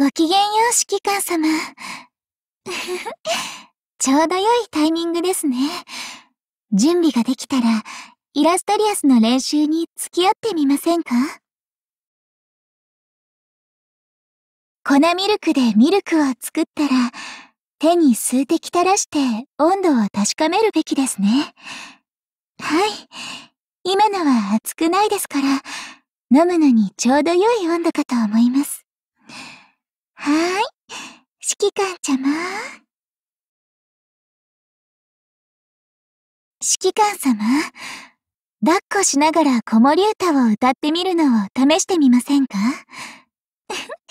ごきげんよう指揮官様。ちょうど良いタイミングですね。準備ができたら、イラストリアスの練習に付き合ってみませんか粉ミルクでミルクを作ったら、手に数滴垂らして温度を確かめるべきですね。はい。今のは熱くないですから、飲むのにちょうど良い温度かと思います。はーい。指揮官ちゃま。指揮官様、抱っこしながら子守歌を歌ってみるのを試してみませんか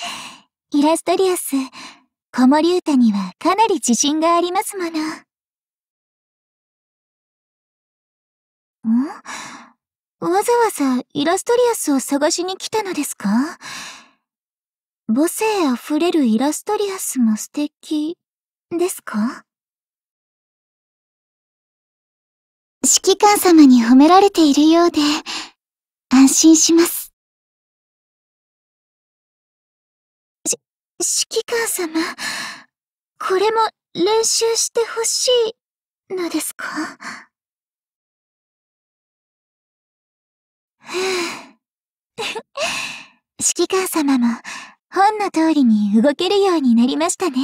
イラストリアス、子守歌にはかなり自信がありますもの。んわざわざイラストリアスを探しに来たのですか母性あふれるイラストリアスも素敵、ですか指揮官様に褒められているようで、安心します。し、指揮官様、これも練習してほしいのですか 指揮官様も本の通りに動けるようになりましたね。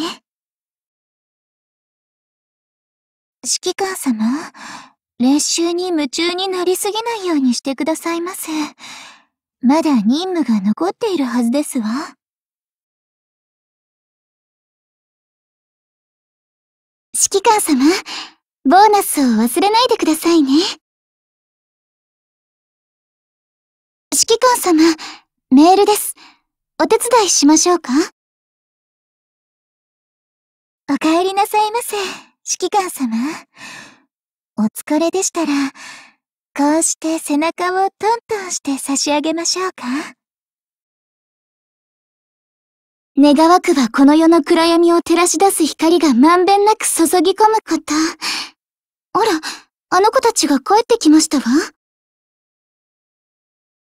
指揮官様、練習に夢中になりすぎないようにしてくださいませ。まだ任務が残っているはずですわ。指揮官様、ボーナスを忘れないでくださいね。指揮官様、メールです。会しましょうかお帰りなさいませ、指揮官様。お疲れでしたら、こうして背中をトントンして差し上げましょうか願わくばこの世の暗闇を照らし出す光がまんべんなく注ぎ込むこと。あら、あの子たちが帰ってきましたわ。